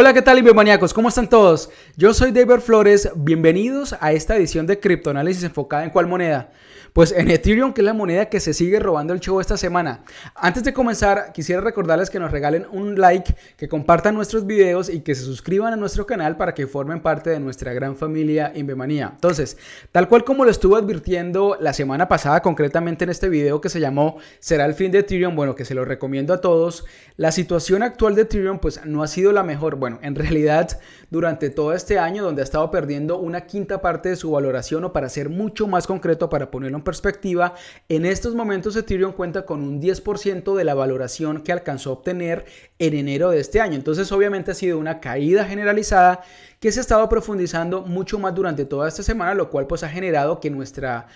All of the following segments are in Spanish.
Hola, ¿qué tal, bienvenidos? ¿Cómo están todos? Yo soy David Flores, bienvenidos a esta edición de Análisis enfocada en cuál moneda. Pues en Ethereum, que es la moneda que se sigue robando el show esta semana. Antes de comenzar, quisiera recordarles que nos regalen un like, que compartan nuestros videos y que se suscriban a nuestro canal para que formen parte de nuestra gran familia Bemanía. Entonces, tal cual como lo estuve advirtiendo la semana pasada, concretamente en este video que se llamó ¿Será el fin de Ethereum? Bueno, que se lo recomiendo a todos. La situación actual de Ethereum pues no ha sido la mejor. Bueno, en realidad durante todo este año donde ha estado perdiendo una quinta parte de su valoración o para ser mucho más concreto para ponerlo perspectiva, en estos momentos Ethereum cuenta con un 10% de la valoración que alcanzó a obtener en enero de este año. Entonces obviamente ha sido una caída generalizada que se ha estado profundizando mucho más durante toda esta semana, lo cual pues ha generado que nuestra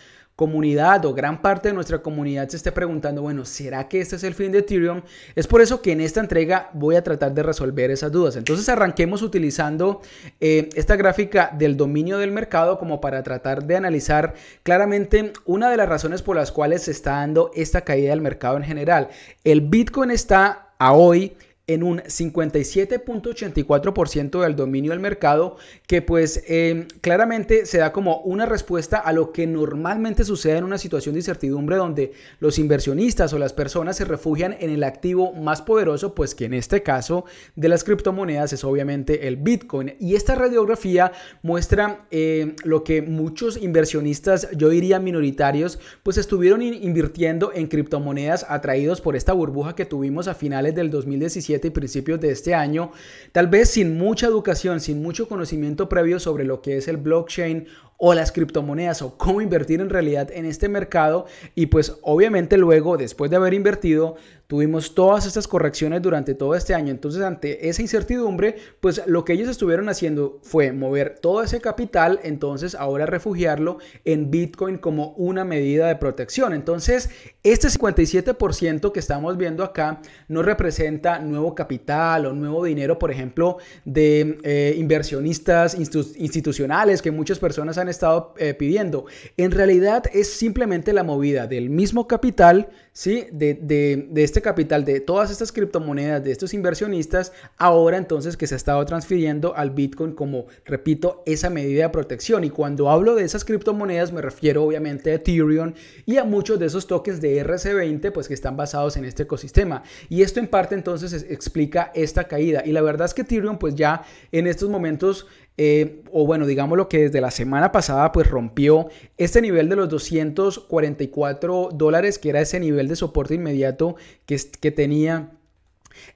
comunidad o gran parte de nuestra comunidad se esté preguntando, bueno, ¿será que este es el fin de Ethereum? Es por eso que en esta entrega voy a tratar de resolver esas dudas. Entonces arranquemos utilizando eh, esta gráfica del dominio del mercado como para tratar de analizar claramente una de las razones por las cuales se está dando esta caída del mercado en general. El Bitcoin está a hoy en un 57.84% del dominio del mercado, que pues em, claramente se da como una respuesta a lo que normalmente sucede en una situación de incertidumbre donde los inversionistas o las personas se refugian en el activo más poderoso, pues que en este caso de las criptomonedas es obviamente el Bitcoin. Y esta radiografía muestra em, lo que muchos inversionistas, yo diría minoritarios, pues estuvieron invirtiendo en criptomonedas atraídos por esta burbuja que tuvimos a finales del 2017 y principios de este año, tal vez sin mucha educación, sin mucho conocimiento previo sobre lo que es el blockchain o las criptomonedas o cómo invertir en realidad en este mercado. Y pues obviamente luego, después de haber invertido, tuvimos todas estas correcciones durante todo este año. Entonces ante esa incertidumbre, pues lo que ellos estuvieron haciendo fue mover todo ese capital, entonces ahora refugiarlo en Bitcoin como una medida de protección. Entonces este 57% que estamos viendo acá no representa nuevo capital o nuevo dinero, por ejemplo, de eh, inversionistas institucionales que muchas personas han estado eh, pidiendo. En realidad es simplemente la movida del mismo capital ¿sí? De, este capital, de todas estas criptomonedas, de estos inversionistas, ahora entonces que se ha estado transfiriendo al Bitcoin como, repito, esa medida de protección. Y cuando hablo de esas criptomonedas me refiero obviamente a Ethereum y a muchos de esos tokens de RC20, pues que están basados en este ecosistema. Y esto en parte entonces explica esta caída. Y la verdad es que Ethereum pues ya en estos momentos eh, o bueno, digamos lo que desde la semana pasada pues rompió este nivel de los 244 dólares, que era ese nivel de soporte inmediato que, que tenía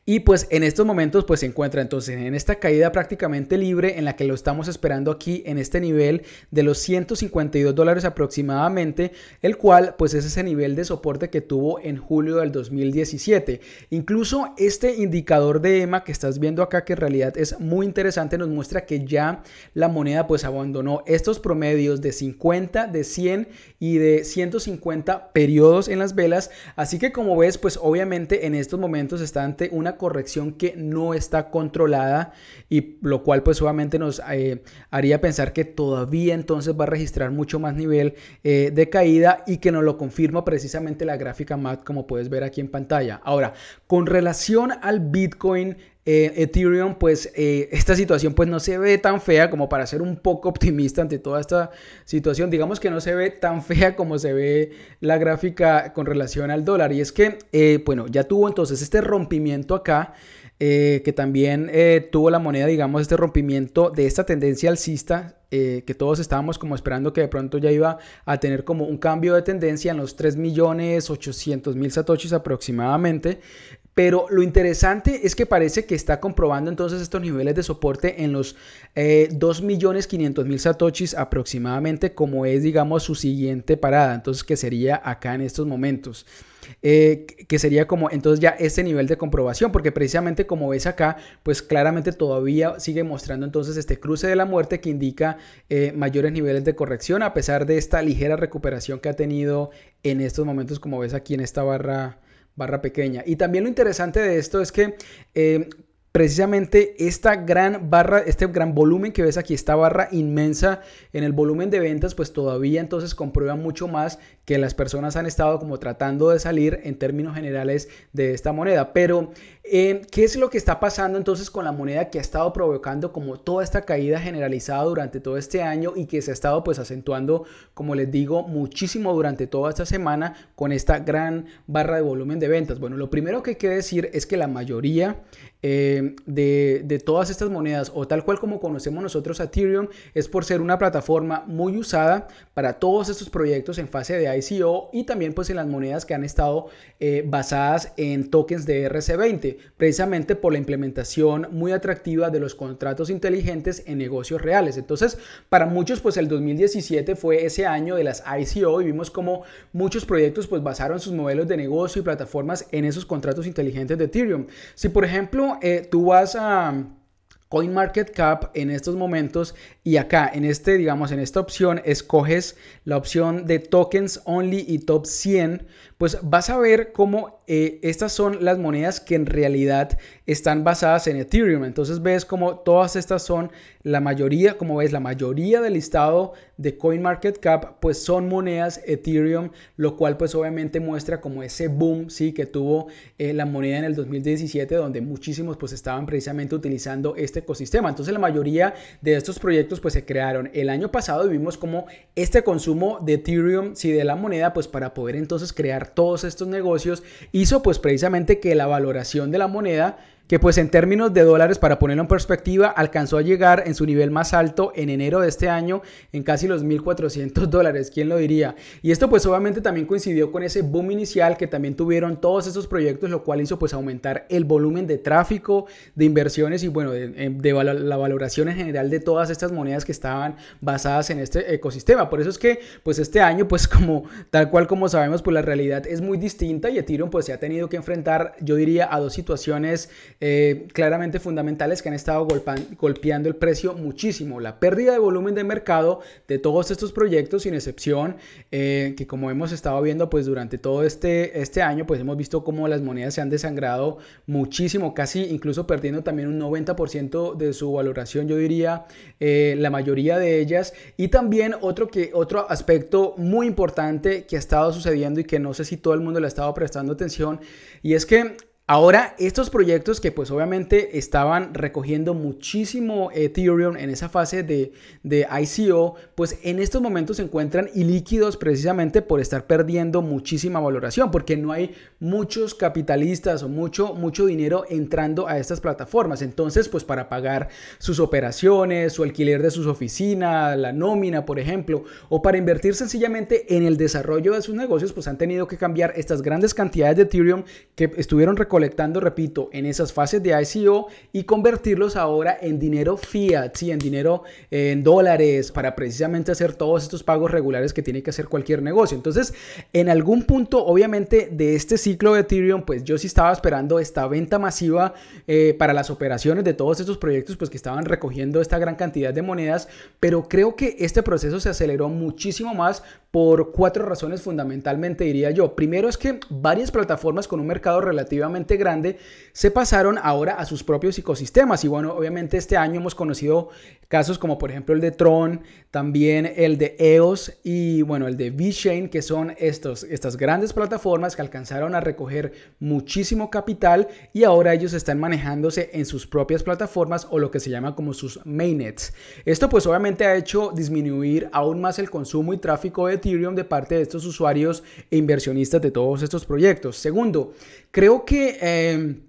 y pues en estos momentos pues se encuentra entonces en esta caída prácticamente libre en la que lo estamos esperando aquí en este nivel de los 152 dólares aproximadamente, el cual pues es ese nivel de soporte que tuvo en julio del 2017. Incluso este indicador de EMA que estás viendo acá que en realidad es muy interesante nos muestra que ya la moneda pues abandonó estos promedios de 50, de 100 y de 150 periodos en las velas. Así que como ves pues obviamente en estos momentos está ante una corrección que no está controlada y lo cual pues obviamente nos eh, haría pensar que todavía entonces va a registrar mucho más nivel eh, de caída y que nos lo confirma precisamente la gráfica MAT como puedes ver aquí en pantalla. Ahora, con relación al Bitcoin, eh, Ethereum, pues eh, esta situación pues no se ve tan fea como para ser un poco optimista ante toda esta situación. Digamos que no se ve tan fea como se ve la gráfica con relación al dólar. Y es que, eh, bueno, ya tuvo entonces este rompimiento acá. que también tuvo la moneda, digamos, este rompimiento de esta tendencia alcista eh, que todos estábamos como esperando que de pronto ya iba a tener como un cambio de tendencia en los millones 3.800.000 satoshis aproximadamente. Pero lo interesante es que parece que está comprobando entonces estos niveles de soporte en los eh, 2.500.000 satoshis aproximadamente, como es, digamos, su siguiente parada. Entonces, que sería acá en estos momentos. Eh, que sería como entonces ya este nivel de comprobación, porque precisamente como ves acá, pues claramente todavía sigue mostrando entonces este cruce de la muerte que indica eh, mayores niveles de corrección a pesar de esta ligera recuperación que ha tenido en estos momentos, como ves aquí en esta barra, barra pequeña. Y también lo interesante de esto es que eh, precisamente esta gran barra, este gran volumen que ves aquí, esta barra inmensa en el volumen de ventas, pues todavía entonces comprueba mucho más que las personas han estado como tratando de salir en términos generales de esta moneda. Pero, eh, ¿qué es lo que está pasando entonces con la moneda que ha estado provocando como toda esta caída generalizada durante todo este año y que se ha estado pues acentuando, como les digo, muchísimo durante toda esta semana con esta gran barra de volumen de ventas? Bueno, lo primero que hay que decir es que la mayoría eh, de, todas estas monedas o tal cual como conocemos nosotros a Ethereum es por ser una plataforma muy usada para todos estos proyectos en fase de ICO e y también pues en las monedas que han estado eh, basadas en tokens de RC20, precisamente por la implementación muy atractiva de los contratos inteligentes en negocios reales. Entonces, para muchos pues el 2017 fue ese año de las ICO e y vimos como muchos proyectos pues basaron sus modelos de negocio y plataformas en esos contratos inteligentes de Ethereum. Si por ejemplo eh, tú vas a... CoinMarketCap en estos momentos y acá en este, digamos, en esta opción escoges la opción de tokens only y top 100, pues vas a ver cómo eh, estas son las monedas que en realidad están basadas en Ethereum. Entonces ves como todas estas son la mayoría, como ves, la mayoría del listado de CoinMarketCap, pues son monedas Ethereum, lo cual pues obviamente muestra como ese boom, sí, que tuvo eh, la moneda en el 2017, donde muchísimos pues estaban precisamente utilizando este ecosistema. Entonces la mayoría de estos proyectos pues se crearon. El año pasado vimos como este consumo de Ethereum, sí, de la moneda, pues para poder entonces crear todos estos negocios hizo pues precisamente que la valoración de la moneda que pues en términos de dólares, para ponerlo en perspectiva, alcanzó a llegar en su nivel más alto en enero de este año en casi los 1.400 dólares, ¿quién lo diría? Y esto pues obviamente también coincidió con ese boom inicial que también tuvieron todos esos proyectos, lo cual hizo pues aumentar el volumen de tráfico, de inversiones y bueno, de, la valoración en general de todas estas monedas que estaban basadas en este ecosistema. Por eso es que pues este año pues como tal cual como sabemos pues la realidad es muy distinta y Ethereum pues se ha tenido que enfrentar yo diría a dos situaciones eh, claramente fundamentales que han estado golpeando el precio muchísimo. La pérdida de volumen de mercado de todos estos proyectos, sin excepción, eh, que como hemos estado viendo pues durante todo este, este año, pues hemos visto cómo las monedas se han desangrado muchísimo, casi incluso perdiendo también un 90% de su valoración, yo diría, eh, la mayoría de ellas. Y también otro, que, otro aspecto muy importante que ha estado sucediendo y que no sé si todo el mundo le ha estado prestando atención, y es que Ahora, estos proyectos que pues obviamente estaban recogiendo muchísimo Ethereum en esa fase de, ICO, pues en estos momentos se encuentran ilíquidos precisamente por estar perdiendo muchísima valoración, porque no hay muchos capitalistas o mucho, mucho dinero entrando a estas plataformas. Entonces, pues para pagar sus operaciones, su alquiler de sus oficinas, la nómina, por ejemplo, o para invertir sencillamente en el desarrollo de sus negocios, pues han tenido que cambiar estas grandes cantidades de Ethereum que estuvieron recogiendo colectando, repito, en esas fases de ICO y convertirlos ahora en dinero fiat, en dinero eh, en dólares, para precisamente hacer todos estos pagos regulares que tiene que hacer cualquier negocio. Entonces, en algún punto, obviamente, de este ciclo de Ethereum, pues yo sí estaba esperando esta venta masiva eh, para las operaciones de todos estos proyectos, pues que estaban recogiendo esta gran cantidad de monedas, pero creo que este proceso se aceleró muchísimo más por cuatro razones fundamentalmente, diría yo. Primero es que varias plataformas con un mercado relativamente grande, se pasaron ahora a sus propios ecosistemas. Y bueno, obviamente este año hemos conocido casos como por ejemplo el de Tron, también el de EOS y bueno, el de VeChain, que son estos, estas grandes plataformas que alcanzaron a recoger muchísimo capital y ahora ellos están manejándose en sus propias plataformas o lo que se llama como sus mainnets. Esto pues obviamente ha hecho disminuir aún más el consumo y tráfico de Ethereum de parte de estos usuarios e inversionistas de todos estos proyectos. Segundo, creo que Em,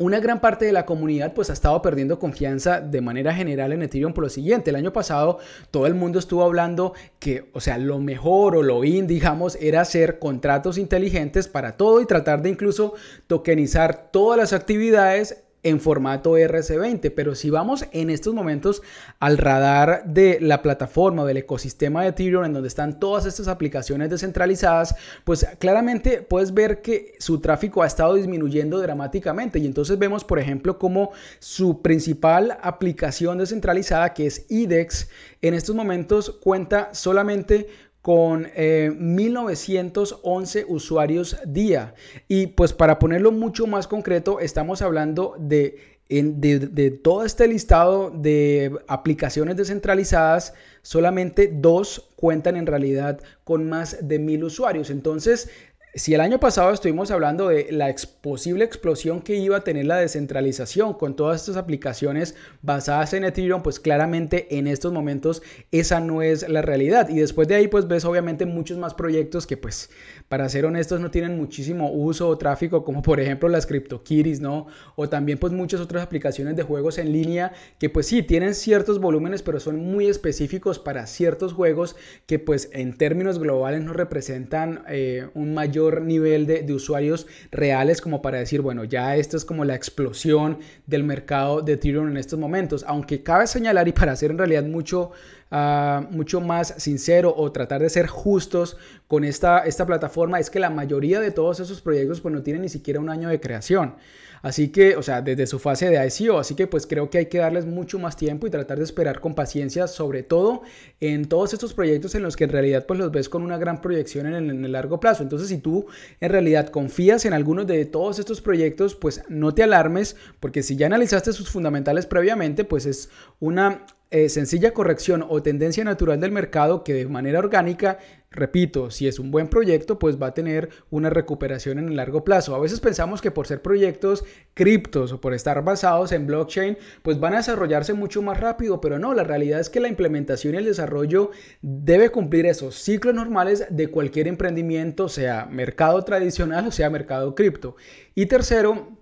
una gran parte de la comunidad pues ha estado perdiendo confianza de manera general en Ethereum por lo siguiente. El año pasado todo el mundo estuvo hablando que, o sea, lo mejor o lo in, digamos, era hacer contratos inteligentes para todo y tratar de incluso tokenizar todas las actividades en formato e RC20, pero si vamos en estos momentos al radar de la plataforma, del ecosistema de Ethereum, en donde están todas estas aplicaciones descentralizadas, pues claramente puedes ver que su tráfico ha estado disminuyendo dramáticamente y entonces vemos, por ejemplo, como su principal aplicación descentralizada, que es IDEX, en estos momentos cuenta solamente con 1911 eh, usuarios día. Y pues para ponerlo mucho más concreto, estamos hablando de, de, de todo este listado de aplicaciones descentralizadas, solamente dos cuentan en realidad con más de mil usuarios. Entonces, si el año pasado estuvimos hablando de la posible explosión que iba a tener la descentralización con todas estas aplicaciones basadas en Ethereum, pues claramente en estos momentos esa no es la realidad. Y después de ahí pues ves obviamente muchos más proyectos que pues para ser honestos no tienen muchísimo uso o tráfico como por ejemplo las CryptoKitties, ¿no? O también pues muchas otras aplicaciones de juegos en línea que pues sí tienen ciertos volúmenes pero son muy específicos para ciertos juegos que pues en términos globales no representan eh, un mayor nivel de, usuarios reales como para decir, bueno, ya esta es como la explosión del mercado de Ethereum en estos momentos. Aunque cabe señalar y para ser en realidad mucho, ah, mucho más sincero o tratar de ser justos con esta, esta plataforma es que la mayoría de todos esos proyectos pues no tienen ni siquiera un año de creación. Así que, o sea, desde su fase de ICO, así que pues creo que hay que darles mucho más tiempo y tratar de esperar con paciencia, sobre todo en todos estos proyectos en los que en realidad pues los ves con una gran proyección en el, en el largo plazo. Entonces, si tú en realidad confías en algunos de todos estos proyectos, pues no te alarmes, porque si ya analizaste sus fundamentales previamente, pues es una eh, sencilla corrección o tendencia natural del mercado que de manera orgánica, repito, si es un buen proyecto, pues va a tener una recuperación en el largo plazo. A veces pensamos que por ser proyectos criptos o por estar basados en blockchain, pues van a desarrollarse mucho más rápido, pero no, la realidad es que la implementación y el desarrollo debe cumplir esos ciclos normales de cualquier emprendimiento, sea mercado tradicional o sea mercado cripto. Y tercero,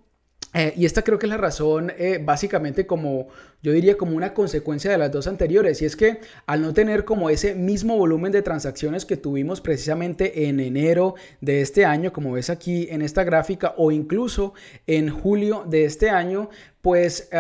eh, y esta creo que es la razón eh, básicamente como yo diría como una consecuencia de las dos anteriores, y es que al no tener como ese mismo volumen de transacciones que tuvimos precisamente en enero de este año, como ves aquí en esta gráfica, o incluso en julio de este año, pues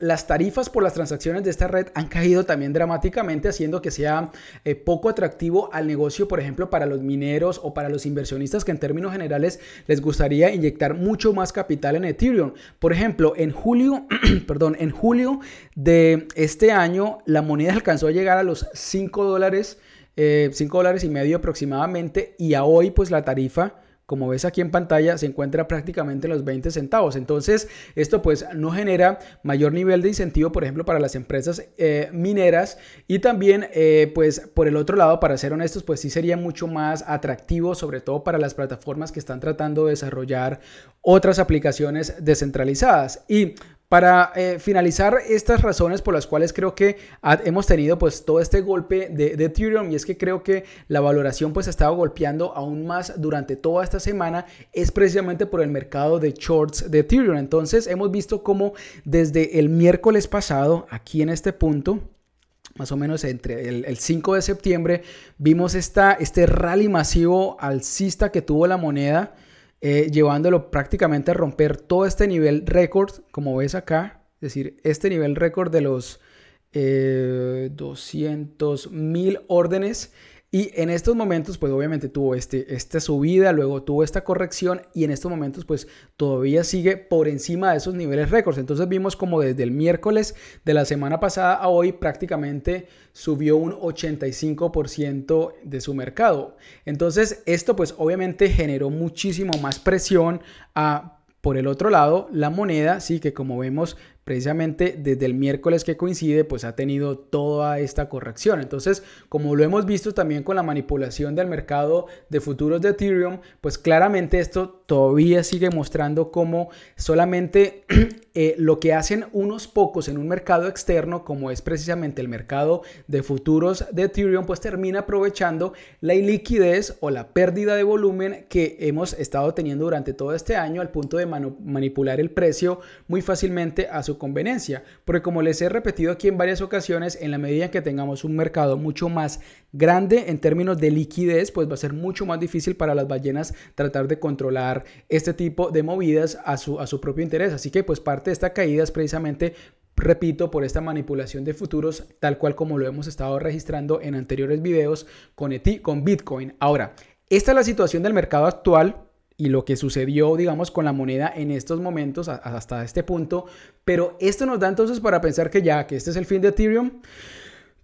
las tarifas por las transacciones de esta red han caído también dramáticamente, haciendo que sea eh, poco atractivo al negocio, por ejemplo, para los mineros o para los inversionistas que en términos generales les gustaría inyectar mucho más capital en Ethereum. Por ejemplo, en julio, perdón, en julio de este año, la moneda alcanzó a llegar a los 5 dólares, eh, 5 dólares y medio aproximadamente, y a hoy pues la tarifa como ves aquí en pantalla, se encuentra prácticamente en los 20 centavos. Entonces, esto pues no genera mayor nivel de incentivo, por ejemplo, para las empresas eh, mineras. Y también, eh, pues por el otro lado, para ser honestos, pues sí sería mucho más atractivo, sobre todo para las plataformas que están tratando de desarrollar otras aplicaciones descentralizadas. Y para eh, finalizar estas razones por las cuales creo que hemos tenido pues todo este golpe de, Ethereum y es que creo que la valoración pues ha estado golpeando aún más durante toda esta semana es precisamente por el mercado de shorts de Ethereum. Entonces hemos visto como desde el miércoles pasado aquí en este punto más o menos entre el, 5 de septiembre, vimos esta, este rally masivo alcista que tuvo la moneda. Eh, llevándolo prácticamente a romper todo este nivel récord, como ves acá, es decir, este nivel récord de los 200 eh, mil órdenes y en estos momentos, pues obviamente tuvo este, esta subida, luego tuvo esta corrección y en estos momentos, pues todavía sigue por encima de esos niveles récords. Entonces vimos como desde el miércoles de la semana pasada a hoy prácticamente subió un 85% de su mercado. Entonces esto pues obviamente generó muchísimo más presión a por el otro lado, la moneda, sí que como vemos precisamente desde el miércoles que coincide, pues ha tenido toda esta corrección. Entonces, como lo hemos visto también con la manipulación del mercado de futuros de Ethereum, pues claramente esto todavía sigue mostrando cómo solamente eh, lo que hacen unos pocos en un mercado externo, como es precisamente el mercado de futuros de Ethereum, pues termina aprovechando la iliquidez o la pérdida de volumen que hemos estado teniendo durante todo este año al punto de manipular el precio muy fácilmente a su conveniencia, porque como les he repetido aquí en varias ocasiones, en la medida en que tengamos un mercado mucho más grande en términos de liquidez, pues va a ser mucho más difícil para las ballenas tratar de controlar este tipo de movidas a su, a su propio interés. Así que pues parte de esta caída es precisamente repito, por esta manipulación de futuros, tal cual como lo hemos estado registrando en anteriores videos con, ETI, con Bitcoin. Ahora, esta es la situación del mercado actual y lo que sucedió, digamos, con la moneda en estos momentos hasta este punto. Pero esto nos da entonces para pensar que ya que este es el fin de Ethereum.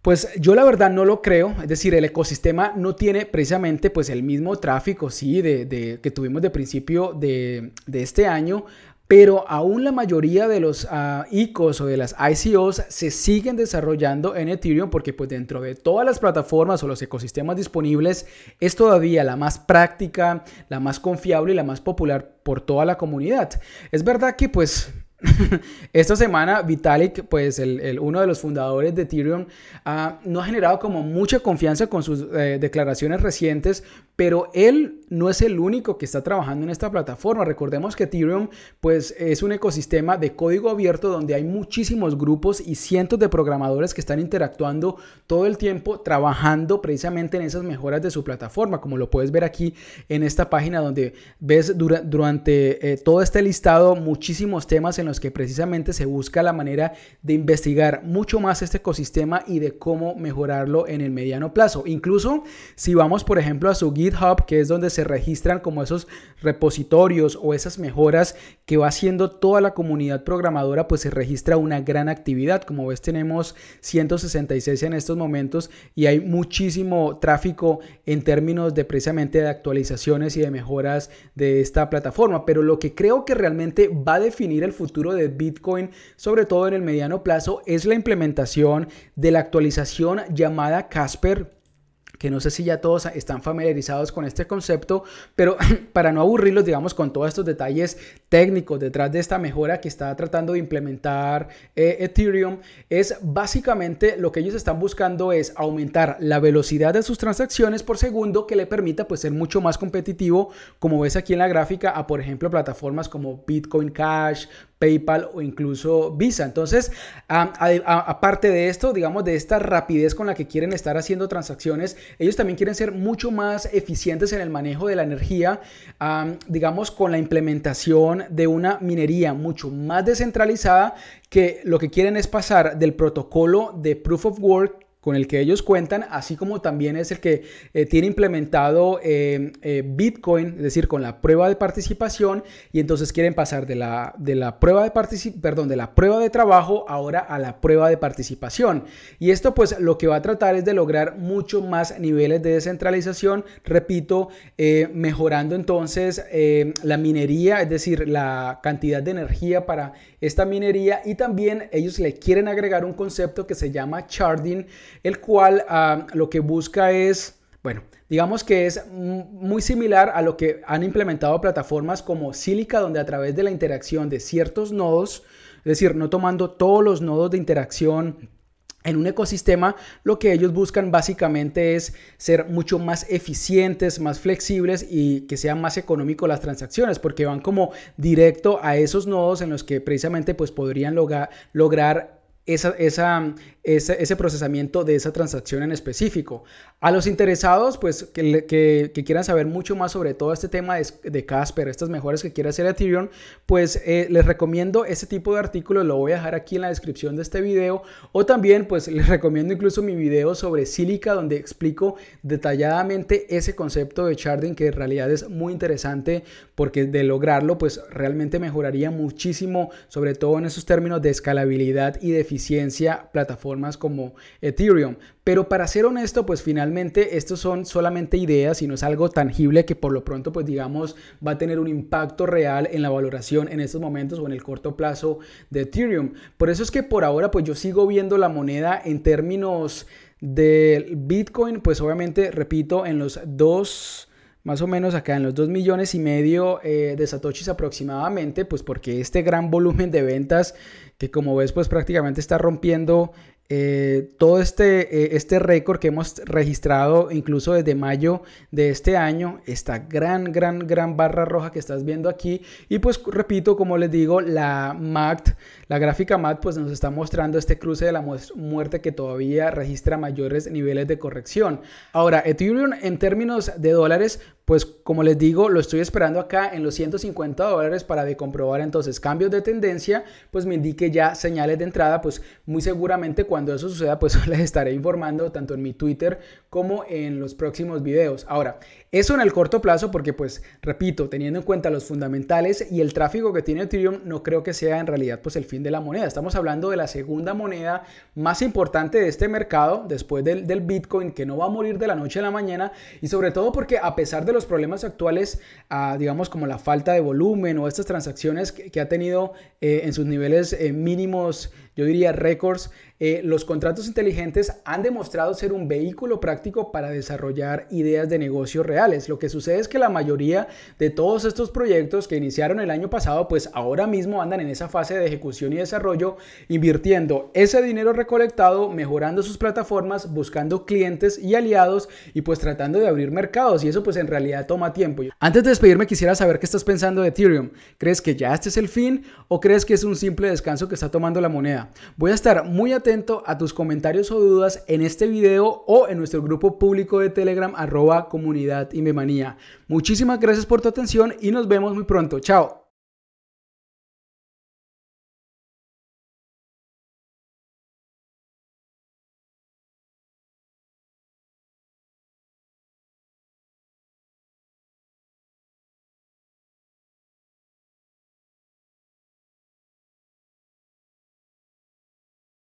Pues yo la verdad no lo creo, es decir, el ecosistema no tiene precisamente pues el mismo tráfico, sí, de, que tuvimos de principio de, de este año pero aún la mayoría de los ah, ICOs o de las ICOs se siguen desarrollando en Ethereum porque pues dentro de todas las plataformas o los ecosistemas disponibles es todavía la más práctica, la más confiable y la más popular por toda la comunidad. Es verdad que pues esta semana Vitalik, pues el, uno de los fundadores de Ethereum, ah, no ha generado como mucha confianza con sus eh, declaraciones recientes pero él no es el único que está trabajando en esta plataforma. Recordemos que Ethereum pues es un ecosistema de código abierto donde hay muchísimos grupos y cientos de programadores que están interactuando todo el tiempo trabajando precisamente en esas mejoras de su plataforma, como lo puedes ver aquí en esta página donde ves durante eh, todo este listado muchísimos temas en los que precisamente se busca la manera de investigar mucho más este ecosistema y de cómo mejorarlo en el mediano plazo. Incluso si vamos por ejemplo a su GitHub, que es donde se registran como esos repositorios o esas mejoras que va haciendo toda la comunidad programadora, pues se registra una gran actividad. Como ves, tenemos 166 en estos momentos y hay muchísimo tráfico en términos de precisamente de actualizaciones y de mejoras de esta plataforma. Pero lo que creo que realmente va a definir el futuro de Bitcoin, sobre todo en el mediano plazo, es la implementación de la actualización llamada Casper que no sé si ya todos están familiarizados con este concepto, pero para no aburrirlos, digamos, con todos estos detalles técnicos detrás de esta mejora que está tratando de implementar eh, Ethereum, es básicamente lo que ellos están buscando es aumentar la velocidad de sus transacciones por segundo que le permita pues ser mucho más competitivo, como ves aquí en la gráfica, a por ejemplo plataformas como Bitcoin Cash, PayPal o incluso Visa. Entonces, aparte de esto, digamos, de esta rapidez con la que quieren estar haciendo transacciones, ellos también quieren ser mucho más eficientes en el manejo de la energía, digamos, con la implementación de una minería mucho más descentralizada que lo que quieren es pasar del protocolo de Proof of Work con el que ellos cuentan, así como también es el que eh, tiene implementado eh, eh, Bitcoin, es decir, con la prueba de participación, y entonces quieren pasar de la, de la prueba de perdón, de la prueba de trabajo ahora a la prueba de participación. Y esto pues lo que va a tratar es de lograr mucho más niveles de descentralización, repito, mejorando entonces la minería, es decir, la cantidad de energía para esta minería y también ellos le quieren agregar un concepto que se llama charting, el cual ah, lo que busca es, bueno, digamos que es muy similar a lo que han implementado plataformas como Silica, donde a través de la interacción de ciertos nodos, es decir, no tomando todos los nodos de interacción en un ecosistema, lo que ellos buscan básicamente es ser mucho más eficientes, más flexibles y que sean más económicos las transacciones, porque van como directo a esos nodos en los que precisamente pues podrían lograr esa, ese, ese procesamiento de esa transacción en específico. A los interesados, pues que, que, quieran saber mucho más sobre todo este tema de, de Casper, estas mejoras que quiere hacer Ethereum, pues eh, les recomiendo ese tipo de artículos, lo voy a dejar aquí en la descripción de este video, o también pues les recomiendo incluso mi video sobre Silica, donde explico detalladamente ese concepto de sharding que en realidad es muy interesante porque de lograrlo pues realmente mejoraría muchísimo, sobre todo en esos términos de escalabilidad y de eficiencia plataformas como Ethereum. Pero para ser honesto, pues finalmente estos son solamente ideas y no es algo tangible que por lo pronto, pues digamos, va a tener un impacto real en la valoración en estos momentos o en el corto plazo de Ethereum. Por eso es que por ahora, pues yo sigo viendo la moneda en términos del Bitcoin, pues obviamente, repito, en los dos más o menos acá en los 2 millones y medio eh, de satoshis aproximadamente, pues porque este gran volumen de ventas que como ves pues prácticamente está rompiendo eh, todo este, eh, este récord que hemos registrado incluso desde mayo de este año, esta gran, gran, gran barra roja que estás viendo aquí. Y pues repito, como les digo, la MACT, la gráfica MACT, pues nos está mostrando este cruce de la muerte que todavía registra mayores niveles de corrección. Ahora, Ethereum en términos de dólares, pues como les digo, lo estoy esperando acá en los 150 dólares para de comprobar entonces cambios de tendencia, pues me indique ya señales de entrada, pues muy seguramente cuando eso suceda, pues les estaré informando tanto en mi Twitter como en los próximos videos. Ahora, eso en el corto plazo porque pues, repito, teniendo en cuenta los fundamentales y el tráfico que tiene Ethereum, no creo que sea en realidad pues el fin de la moneda. Estamos hablando de la segunda moneda más importante de este mercado después del, Bitcoin que no va a morir de la noche a la mañana y sobre todo porque a pesar de los problemas actuales, digamos como la falta de volumen o estas transacciones que, ha tenido eh, en sus niveles eh, mínimos, yo diría récords, eh, los contratos inteligentes han demostrado ser un vehículo práctico para desarrollar ideas de negocios reales. Lo que sucede es que la mayoría de todos estos proyectos que iniciaron el año pasado, pues ahora mismo andan en esa fase de ejecución y desarrollo, invirtiendo ese dinero recolectado, mejorando sus plataformas, buscando clientes y aliados y pues tratando de abrir mercados. Y eso pues en realidad toma tiempo. Antes de despedirme quisiera saber qué estás pensando de Ethereum. ¿Crees que ya este es el fin o crees que es un simple descanso que está tomando la moneda? voy a estar muy atento a tus comentarios o dudas en este video o en nuestro grupo público de Telegram arroba comunidad memanía Muchísimas gracias por tu atención y nos vemos muy pronto. Chao.